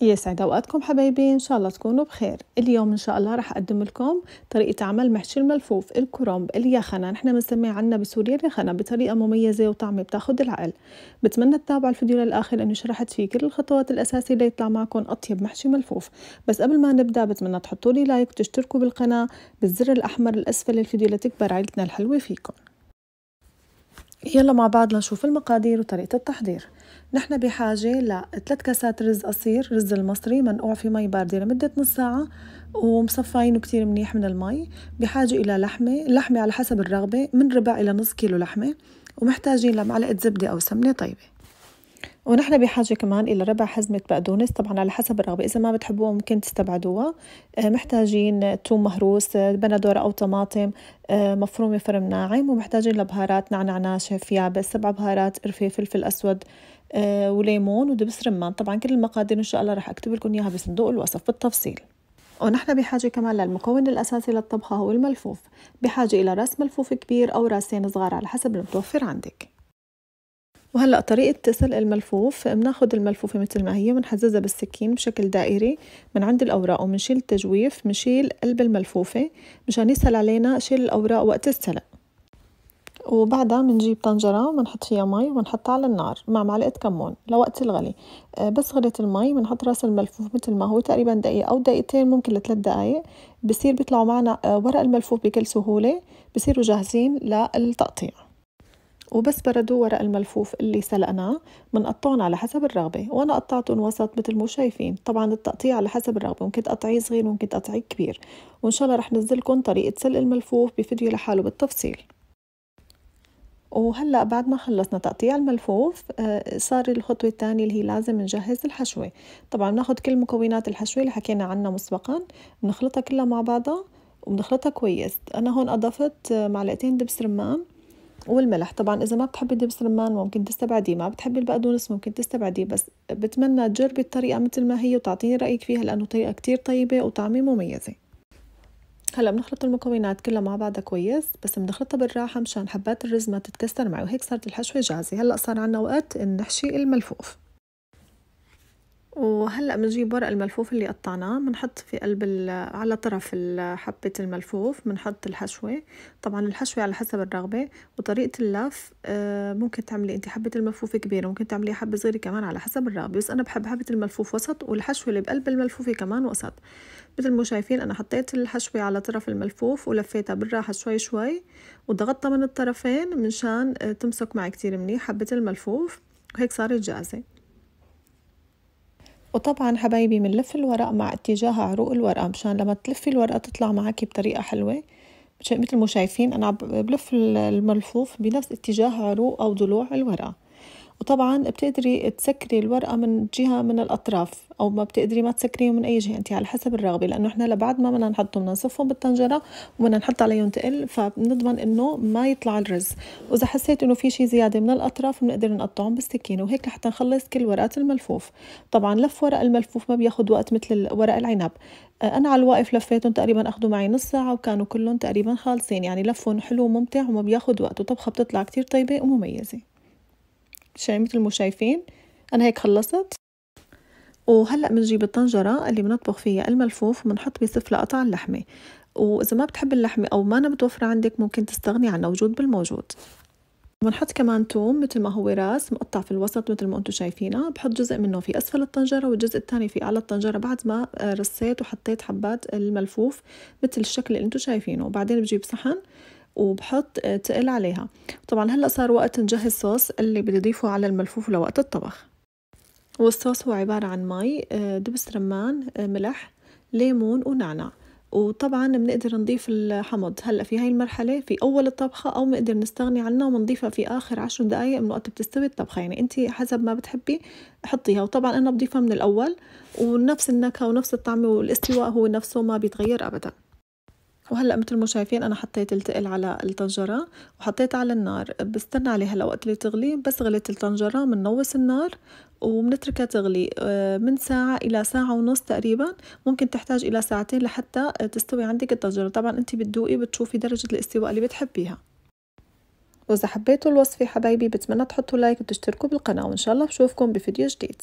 يسعد اوقاتكم حبايبي ان شاء الله تكونوا بخير اليوم ان شاء الله رح اقدم لكم طريقه عمل محشي الملفوف الكرنب اليخنه نحن بنسميه عنا بسوريا اليخنه بطريقه مميزه وطعمه بتاخد العقل بتمنى تتابعوا الفيديو للاخر لانه شرحت فيه كل الخطوات الاساسيه ليطلع معكم اطيب محشي ملفوف بس قبل ما نبدا بتمنى تحطوا لي لايك وتشتركوا بالقناه بالزر الاحمر الاسفل للفيديو لتكبر عيلتنا الحلوه فيكم يلا مع بعض لنشوف المقادير وطريقه التحضير نحن بحاجة لثلاث كاسات رز قصير رز المصري منقوع في مي باردة لمدة نص ساعة ومصفينه كتير منيح من المي بحاجة إلى لحمة لحمة على حسب الرغبة من ربع إلى نص كيلو لحمة ومحتاجين لمعلقة زبدة أو سمنة طيبة ونحن بحاجة كمان إلى ربع حزمة بقدونس طبعا على حسب الرغبة إذا ما بتحبوها ممكن تستبعدوها آه، محتاجين توم مهروس آه، بندورة أو طماطم آه، مفرومة فرم ناعم ومحتاجين لبهارات نعناع ناشف يابس سبع بهارات قرفة فلفل أسود آه، وليمون ودبس رمان طبعا كل المقادير ان شاء الله راح اكتب لكم اياها بصندوق الوصف بالتفصيل ونحن بحاجة كمان للمكون الأساسي للطبخة هو الملفوف بحاجة إلى راس ملفوف كبير أو راسين صغار على حسب المتوفر عندك وهلا طريقة تسل الملفوف بناخد الملفوفة مثل ما هي بنحززها بالسكين بشكل دائري من عند الأوراق وبنشيل التجويف بنشيل قلب الملفوفة مشان يسهل علينا شيل الأوراق وقت السلق وبعدها بنجيب طنجرة بنحط فيها مي وبنحطها على النار مع معلقة كمون لوقت الغلي آه، بس غليت المي بنحط راس الملفوف مثل ما هو تقريبا دقيقة أو دقيقتين ممكن لثلاث دقايق بصير بيطلعوا معنا آه، ورق الملفوف بكل سهولة بصيروا جاهزين للتقطيع وبس بردوا ورق الملفوف اللي سلقناه بنقطعهم على حسب الرغبة وأنا قطعتهم وسط مثل ما شايفين طبعا التقطيع على حسب الرغبة ممكن تقطعيه صغير ممكن تقطعيه كبير وإن شاء الله رح نزلكم طريقة سلق الملفوف بفيديو لحاله بالتفصيل وهلا بعد ما خلصنا تقطيع الملفوف آه، صار الخطوه الثانيه اللي هي لازم نجهز الحشوه طبعا بناخد كل مكونات الحشوه اللي حكينا عنها مسبقا بنخلطها كلها مع بعضها وبنخلطها كويس انا هون اضفت آه، معلقتين دبس رمان والملح طبعا اذا ما بتحبي دبس رمان ممكن تستبعديه ما بتحبي البقدونس ممكن تستبعديه بس بتمنى تجربي الطريقه مثل ما هي وتعطيني رايك فيها لانه طريقه كتير طيبه وطعمه مميزه هلا بنخلط المكونات كلها مع بعضها كويس بس بنخلطها بالراحه مشان حبات الرز ما تتكسر معي وهيك صارت الحشوه جاهزه هلا صار عنا وقت نحشي الملفوف وهلا بنجيب ورق الملفوف اللي قطعناه بنحط في قلب على طرف حبة الملفوف بنحط الحشوة طبعا الحشوة على حسب الرغبة وطريقة اللف آه، ممكن تعملي انت حبة الملفوف كبيرة ممكن تعمليها حبة صغيرة كمان على حسب الرغبة بس انا بحب حبة الملفوف وسط والحشوة اللي بقلب الملفوفة كمان وسط مثل ما شايفين انا حطيت الحشوة على طرف الملفوف ولفيتها بالراحة شوي شوي وضغطتها من الطرفين منشان آه، تمسك معي كتير منيح حبة الملفوف وهيك صارت جاهزة وطبعا حبايبي بنلف الورق مع اتجاه عروق الورقة مشان لما تلفي الورقة تطلع معك بطريقة حلوة مثل ما شايفين أنا بلف الملفوف بنفس اتجاه عروق أو ضلوع الورقة وطبعا بتقدري تسكري الورقة من جهة من الأطراف أو ما بتقدري ما تسكريهم من أي جهة أنت على حسب الرغبة لأنه إحنا لبعد ما بدنا نحطهم بدنا نصفهم بالطنجرة وبدنا نحط عليهم تقل فبنضمن إنه ما يطلع الرز وإذا حسيت إنه في شيء زيادة من الأطراف بنقدر نقطعهم بالسكينة وهيك لحتى نخلص كل ورقات الملفوف طبعا لف ورق الملفوف ما بياخد وقت مثل ورق العنب آه، أنا على الواقف لفيتهم تقريبا أخذوا معي نص ساعة وكانوا كلهم تقريبا خالصين يعني لفهم حلو وممتع وما بياخد وقت وطبخة بتطلع كتير طيبة ومميزة مثل ما شايفين انا هيك خلصت وهلا بنجيب الطنجره اللي بنطبخ فيها الملفوف وبنحط بسفله قطع اللحمه واذا ما بتحب اللحمه او ما انا متوفره عندك ممكن تستغني عنها وجود بالموجود بنحط كمان توم مثل ما هو راس مقطع في الوسط مثل ما انتم شايفينه بحط جزء منه في اسفل الطنجره والجزء الثاني في اعلى الطنجره بعد ما آه، رصيت وحطيت حبات الملفوف مثل الشكل اللي انتم شايفينه وبعدين بجيب صحن وبحط تقل عليها طبعا هلا صار وقت نجهز صوص اللي بدي اضيفه على الملفوف لوقت الطبخ والصوص هو عبارة عن مي آه، دبس رمان آه، ملح ليمون ونعناع وطبعا بنقدر نضيف الحمض هلا في هاي المرحله في اول الطبخه او بنقدر نستغني عنها ونضيفها في اخر عشر دقائق من وقت بتستوي الطبخه يعني انت حسب ما بتحبي حطيها وطبعا انا بضيفها من الاول ونفس النكهه ونفس الطعم والاستواء هو نفسه ما بيتغير ابدا وهلا مثل ما شايفين انا حطيت التقل على الطنجره وحطيت على النار بستنى عليها لوقت اللي تغلي بس غليت الطنجره بنوص النار وبنتركها تغلي آه، من ساعة إلى ساعة ونص تقريبا ممكن تحتاج إلى ساعتين لحتى تستوي عندك الطنجرة طبعا أنت بتدوقي بتشوفي درجة الاستواء اللي بتحبيها وإذا حبيتوا الوصفة حبايبي بتمنى تحطوا لايك وتشتركوا بالقناة وإن شاء الله بشوفكم بفيديو جديد